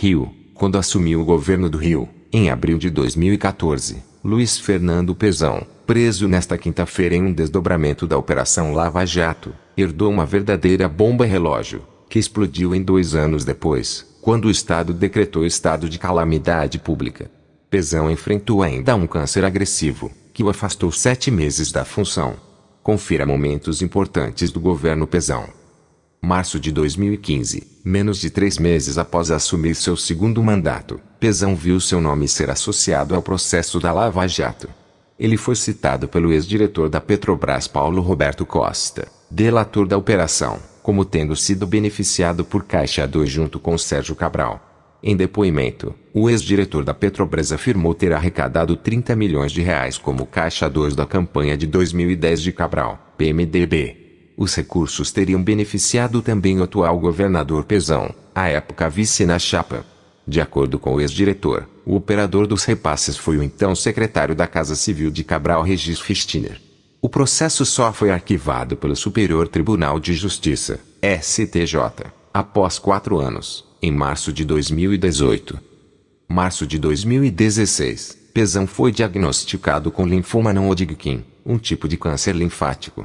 Rio, quando assumiu o governo do Rio, em abril de 2014, Luiz Fernando Pezão, preso nesta quinta-feira em um desdobramento da Operação Lava Jato, herdou uma verdadeira bomba-relógio, que explodiu em dois anos depois, quando o Estado decretou estado de calamidade pública. Pezão enfrentou ainda um câncer agressivo, que o afastou sete meses da função. Confira momentos importantes do governo Pezão março de 2015, menos de três meses após assumir seu segundo mandato, Pezão viu seu nome ser associado ao processo da Lava Jato. Ele foi citado pelo ex-diretor da Petrobras Paulo Roberto Costa, delator da operação, como tendo sido beneficiado por Caixa 2 junto com Sérgio Cabral. Em depoimento, o ex-diretor da Petrobras afirmou ter arrecadado 30 milhões de reais como caixa 2 da campanha de 2010 de Cabral, PMDB os recursos teriam beneficiado também o atual governador Pezão, à época vice na chapa. De acordo com o ex-diretor, o operador dos repasses foi o então secretário da Casa Civil de Cabral Regis Ristiner. O processo só foi arquivado pelo Superior Tribunal de Justiça, STJ, após quatro anos, em março de 2018. Março de 2016, Pezão foi diagnosticado com linfoma não Hodgkin, um tipo de câncer linfático.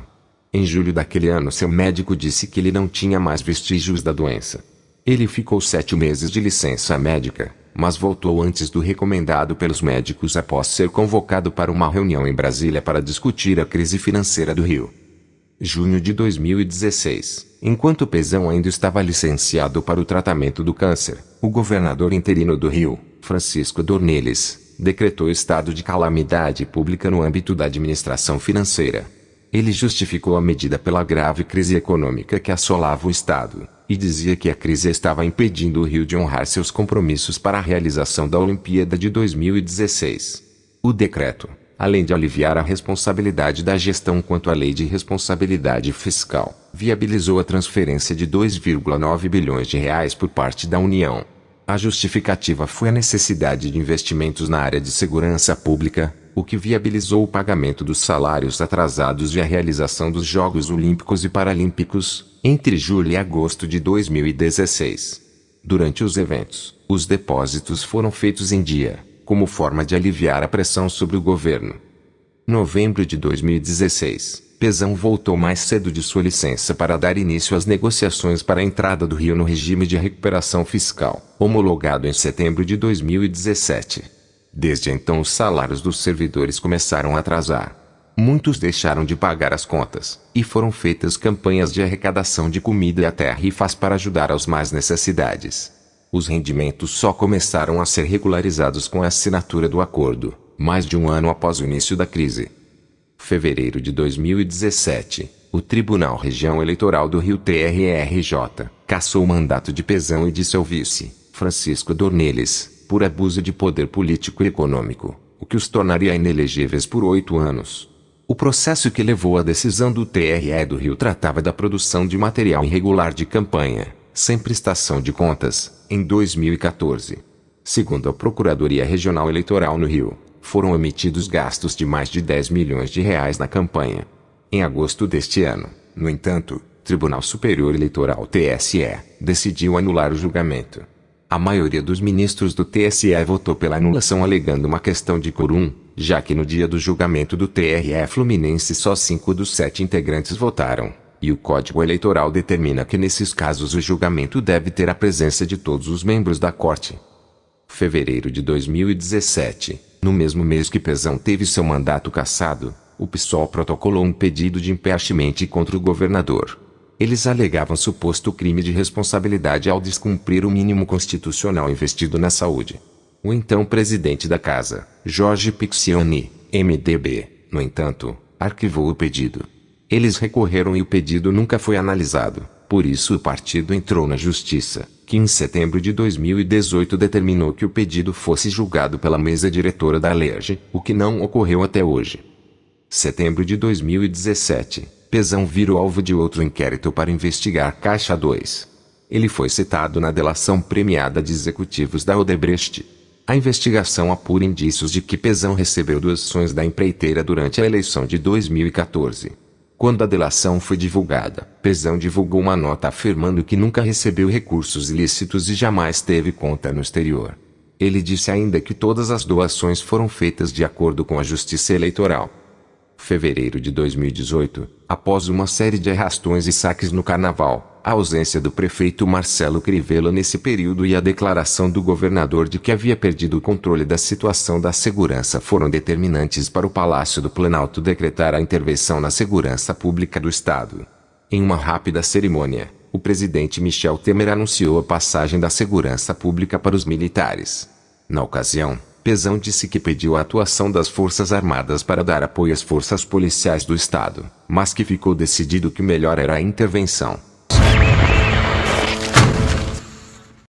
Em julho daquele ano, seu médico disse que ele não tinha mais vestígios da doença. Ele ficou sete meses de licença médica, mas voltou antes do recomendado pelos médicos após ser convocado para uma reunião em Brasília para discutir a crise financeira do Rio. Junho de 2016, enquanto Pezão ainda estava licenciado para o tratamento do câncer, o governador interino do Rio, Francisco Dornelles, decretou estado de calamidade pública no âmbito da administração financeira, ele justificou a medida pela grave crise econômica que assolava o Estado, e dizia que a crise estava impedindo o Rio de honrar seus compromissos para a realização da Olimpíada de 2016. O decreto, além de aliviar a responsabilidade da gestão quanto à lei de responsabilidade fiscal, viabilizou a transferência de 2,9 bilhões de reais por parte da União. A justificativa foi a necessidade de investimentos na área de segurança pública, o que viabilizou o pagamento dos salários atrasados e a realização dos Jogos Olímpicos e Paralímpicos, entre julho e agosto de 2016. Durante os eventos, os depósitos foram feitos em dia, como forma de aliviar a pressão sobre o governo. Novembro de 2016, Pesão voltou mais cedo de sua licença para dar início às negociações para a entrada do Rio no regime de recuperação fiscal, homologado em setembro de 2017. Desde então, os salários dos servidores começaram a atrasar. Muitos deixaram de pagar as contas, e foram feitas campanhas de arrecadação de comida e até rifas para ajudar aos mais necessidades. Os rendimentos só começaram a ser regularizados com a assinatura do acordo, mais de um ano após o início da crise. Fevereiro de 2017, o Tribunal Região Eleitoral do Rio TRRJ cassou o mandato de Pezão e de seu vice, Francisco Dornelles por abuso de poder político e econômico, o que os tornaria inelegíveis por oito anos. O processo que levou à decisão do TRE do Rio tratava da produção de material irregular de campanha, sem prestação de contas, em 2014. Segundo a Procuradoria Regional Eleitoral no Rio, foram omitidos gastos de mais de 10 milhões de reais na campanha. Em agosto deste ano, no entanto, Tribunal Superior Eleitoral TSE decidiu anular o julgamento. A maioria dos ministros do TSE votou pela anulação alegando uma questão de corum, já que no dia do julgamento do TRE Fluminense só cinco dos sete integrantes votaram. E o Código Eleitoral determina que nesses casos o julgamento deve ter a presença de todos os membros da corte. Fevereiro de 2017, no mesmo mês que Pezão teve seu mandato cassado, o PSOL protocolou um pedido de impeachment contra o governador. Eles alegavam suposto crime de responsabilidade ao descumprir o mínimo constitucional investido na saúde. O então presidente da casa, Jorge Pixioni, MDB, no entanto, arquivou o pedido. Eles recorreram e o pedido nunca foi analisado. Por isso o partido entrou na justiça, que em setembro de 2018 determinou que o pedido fosse julgado pela mesa diretora da LERJ, o que não ocorreu até hoje. Setembro de 2017, Pesão virou alvo de outro inquérito para investigar Caixa 2. Ele foi citado na delação premiada de executivos da Odebrecht. A investigação apura indícios de que Pesão recebeu doações da empreiteira durante a eleição de 2014. Quando a delação foi divulgada, Pesão divulgou uma nota afirmando que nunca recebeu recursos ilícitos e jamais teve conta no exterior. Ele disse ainda que todas as doações foram feitas de acordo com a Justiça Eleitoral. Fevereiro de 2018, após uma série de arrastões e saques no carnaval, a ausência do prefeito Marcelo Crivella nesse período e a declaração do governador de que havia perdido o controle da situação da segurança foram determinantes para o Palácio do Planalto decretar a intervenção na segurança pública do Estado. Em uma rápida cerimônia, o presidente Michel Temer anunciou a passagem da segurança pública para os militares. Na ocasião, Pezão disse que pediu a atuação das Forças Armadas para dar apoio às forças policiais do Estado, mas que ficou decidido que melhor era a intervenção